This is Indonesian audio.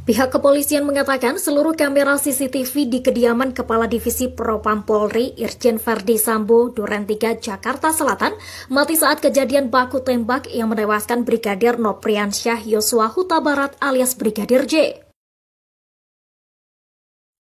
Pihak kepolisian mengatakan seluruh kamera CCTV di kediaman Kepala Divisi Propam Polri Irjen Verdi Sambo, Duren 3, Jakarta Selatan, mati saat kejadian baku tembak yang menewaskan Brigadir Nopriansyah Yosua Huta Barat alias Brigadir J.